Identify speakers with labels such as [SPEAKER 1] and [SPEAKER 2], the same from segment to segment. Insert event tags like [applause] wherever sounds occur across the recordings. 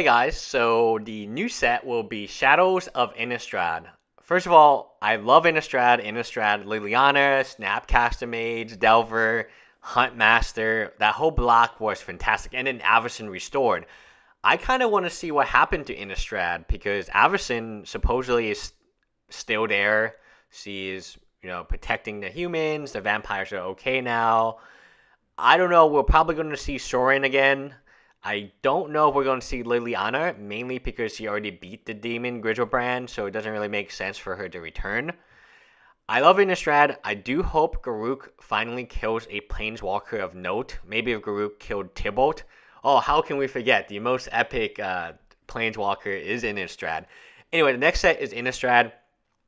[SPEAKER 1] Hey guys, so the new set will be Shadows of Innistrad. First of all, I love Innistrad, Innistrad Liliana, Snapcaster Mage, Delver, Huntmaster. That whole block was fantastic. And then Avison restored. I kind of want to see what happened to Innistrad because Avison supposedly is still there. She is, you know, protecting the humans. The vampires are okay now. I don't know. We're probably going to see Soren again. I don't know if we're going to see Liliana, mainly because she already beat the demon Grizzlebrand, so it doesn't really make sense for her to return. I love Innistrad. I do hope Garuk finally kills a Planeswalker of note. Maybe if Garuk killed Tybalt. Oh, how can we forget? The most epic uh, Planeswalker is Innistrad. Anyway, the next set is Innistrad.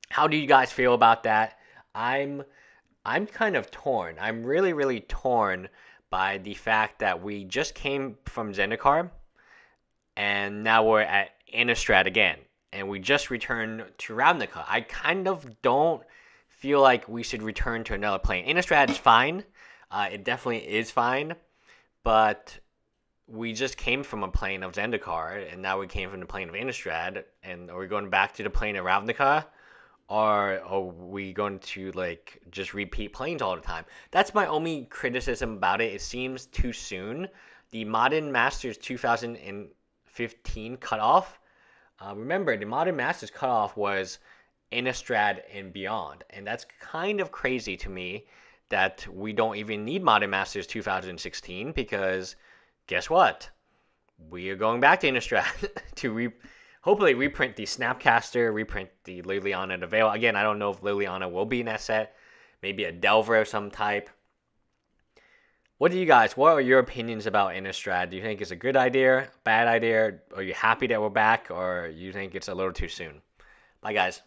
[SPEAKER 1] How do you guys feel about that? I'm I'm kind of torn. I'm really, really torn by the fact that we just came from Zendikar and now we're at Innistrad again. And we just returned to Ravnica. I kind of don't feel like we should return to another plane. Innistrad is fine. Uh, it definitely is fine. But we just came from a plane of Zendikar, and now we came from the plane of Innistrad, and are we going back to the plane of Ravnica? are are oh, we going to like just repeat planes all the time? That's my only criticism about it. It seems too soon. The Modern Masters 2015 cutoff. Uh, remember, the Modern Masters cutoff was Innistrad and beyond, and that's kind of crazy to me that we don't even need Modern Masters 2016 because guess what? We are going back to Innistrad [laughs] to re hopefully reprint the Snapcaster, reprint the Liliana and Avail. Again, I don't know if Liliana will be in that set. Maybe a Delver of some type. What do you guys, what are your opinions about Innistrad? Do you think it's a good idea, bad idea? Are you happy that we're back or you think it's a little too soon? Bye guys.